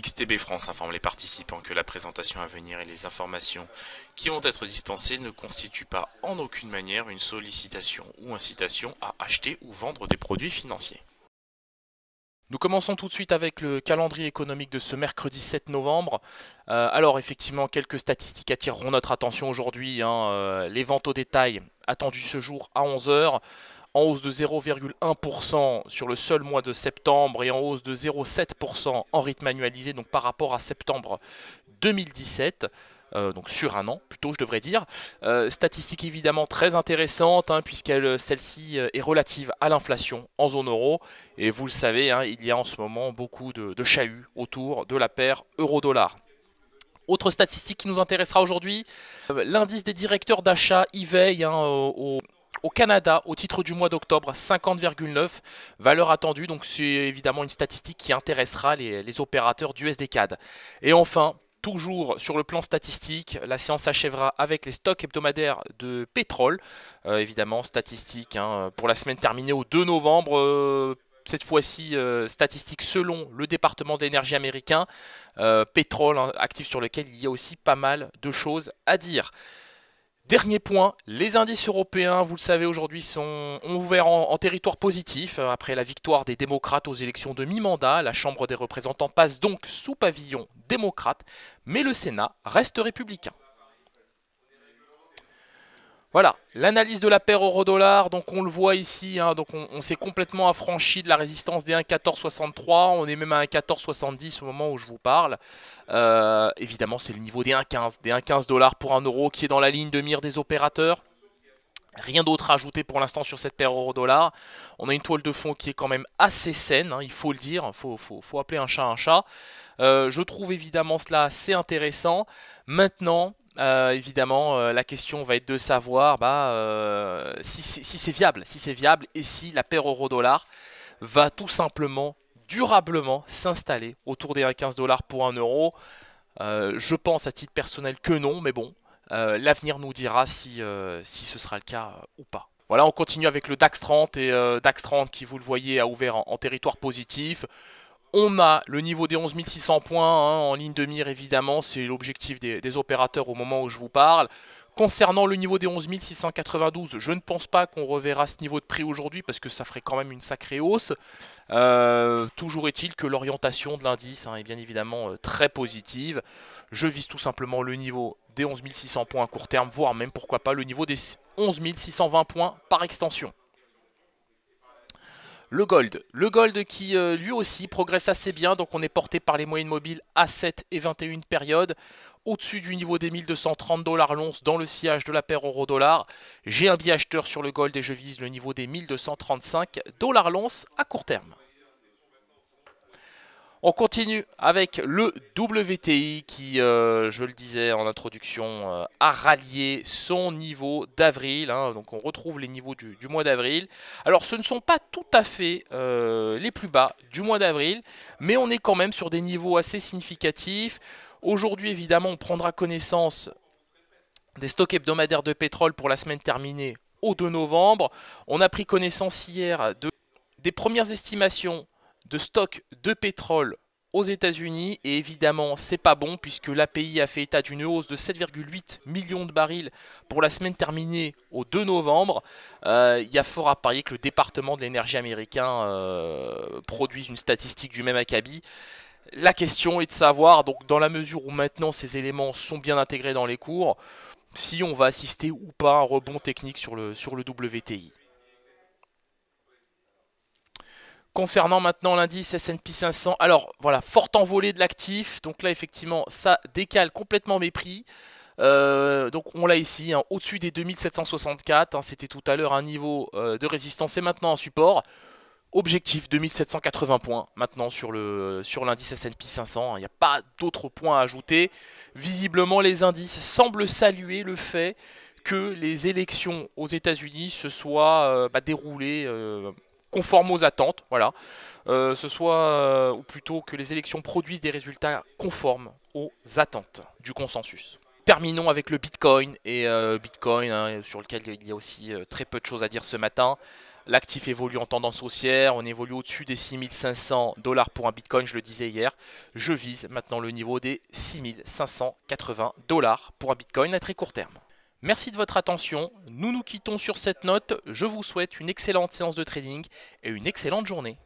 XTB France informe les participants que la présentation à venir et les informations qui vont être dispensées ne constituent pas en aucune manière une sollicitation ou incitation à acheter ou vendre des produits financiers. Nous commençons tout de suite avec le calendrier économique de ce mercredi 7 novembre. Euh, alors effectivement, quelques statistiques attireront notre attention aujourd'hui. Hein. Euh, les ventes au détail attendues ce jour à 11h en hausse de 0,1% sur le seul mois de septembre et en hausse de 0,7% en rythme annualisé, donc par rapport à septembre 2017. Euh, donc sur un an plutôt je devrais dire. Euh, statistique évidemment très intéressante puisque hein, puisqu'elle celle-ci euh, est relative à l'inflation en zone euro et vous le savez hein, il y a en ce moment beaucoup de, de autour de la paire euro-dollar. Autre statistique qui nous intéressera aujourd'hui, l'indice des directeurs d'achat Yveille hein, au au Canada au titre du mois d'octobre 50,9 valeur attendue donc c'est évidemment une statistique qui intéressera les, opérateurs du SDCAD et enfin Toujours sur le plan statistique, la séance s'achèvera avec les stocks hebdomadaires de pétrole. Euh, évidemment, statistique hein, pour la semaine terminée au 2 novembre. Euh, cette fois-ci, euh, statistique selon le département d'énergie américain. pétrole, hein, actif sur lequel il y a aussi pas mal de choses à dire. Dernier point, les indices européens, vous le savez aujourd'hui, sont ont ouvert en, en, territoire positif euh, après la victoire des démocrates aux élections de mi-mandat. La Chambre des représentants passe donc sous pavillon démocrate, mais le Sénat reste républicain. Voilà, l'analyse de la paire euro-dollar, donc on le voit ici, hein, donc on, s'est complètement affranchi de la résistance des 1,1463, on est même à 1,1470 au moment où je vous parle. Euh, évidemment, c'est le niveau des 1,15, des 1,15 dollars pour un euro qui est dans la ligne de mire des opérateurs. Rien d'autre à ajouter pour l'instant sur cette paire euro-dollar. On a une toile de fond qui est quand même assez saine, hein, il faut le dire, il faut, appeler un chat un chat. Euh, je trouve évidemment cela assez intéressant. Maintenant, euh, évidemment, euh, la question va être de savoir bah, euh, si c'est viable, si c'est viable et si la paire euro-dollar va tout simplement durablement s'installer autour des 15 dollars pour 1 euro. je pense à titre personnel que non, mais bon, l'avenir nous dira si, ce sera le cas ou pas. Voilà, on continue avec le DAX 30 et DAX 30 qui, vous le voyez, a ouvert en territoire positif. On a le niveau des 11 600 points hein, en ligne de mire, évidemment, c'est l'objectif des, opérateurs au moment où je vous parle. Concernant le niveau des 11 692, je ne pense pas qu'on reverra ce niveau de prix aujourd'hui parce que ça ferait quand même une sacrée hausse. Euh, toujours est-il que l'orientation de l'indice hein, est bien évidemment euh, très positive. Je vise tout simplement le niveau des 11 600 points à court terme, voire même pourquoi pas le niveau des 11 620 points par extension. Le Gold. Le Gold qui euh, lui aussi progresse assez bien, donc on est porté par les moyennes mobiles à 7 et 21 périodes. Au-dessus du niveau des 1230 dollars l'once dans le sillage de la paire euro-dollar. J'ai un billet acheteur sur le Gold et je vise le niveau des 1235 dollars l'once à court terme. On continue avec le WTI qui, euh, je le disais en introduction, euh, a rallié son niveau d'avril. Hein. donc on retrouve les niveaux du, mois d'avril. Alors ce ne sont pas tout à fait euh, les plus bas du mois d'avril, mais on est quand même sur des niveaux assez significatifs. Aujourd'hui évidemment on prendra connaissance des stocks hebdomadaires de pétrole pour la semaine terminée au 2 novembre. On a pris connaissance hier de, des premières estimations de stock de pétrole aux États-Unis et évidemment c'est pas bon puisque l'API a fait état d'une hausse de 7,8 millions de barils pour la semaine terminée au 2 novembre. Euh, il y a fort à parier que le département de l'énergie américain euh, produise une statistique du même acabit. La question est de savoir, donc dans la mesure où maintenant ces éléments sont bien intégrés dans les cours, si on va assister ou pas à un rebond technique sur le, sur le WTI. Concernant maintenant l'indice S&P 500, alors voilà, forte envolée de l'actif, donc là effectivement ça décale complètement mes prix. Euh, donc on l'a ici, hein, au-dessus des 2764, hein, c'était tout à l'heure un niveau euh, de résistance et maintenant un support. Objectif 2780 points maintenant sur sur l'indice S&P 500, hein, il n'y a pas d'autres points à ajouter. Visiblement les indices semblent saluer le fait que les élections aux États-Unis se soient euh, bah, déroulées Conforme aux attentes, voilà. Euh, ce soit, euh, ou plutôt que les élections produisent des résultats conformes aux attentes du consensus. Terminons avec le Bitcoin, et euh, Bitcoin, hein, sur lequel il y a aussi très peu de choses à dire ce matin. L'actif évolue en tendance haussière, on évolue au-dessus des 6500 dollars pour un Bitcoin, je le disais hier. Je vise maintenant le niveau des 6580 dollars pour un Bitcoin à très court terme. Merci de votre attention, nous nous quittons sur cette note, je vous souhaite une excellente séance de trading et une excellente journée.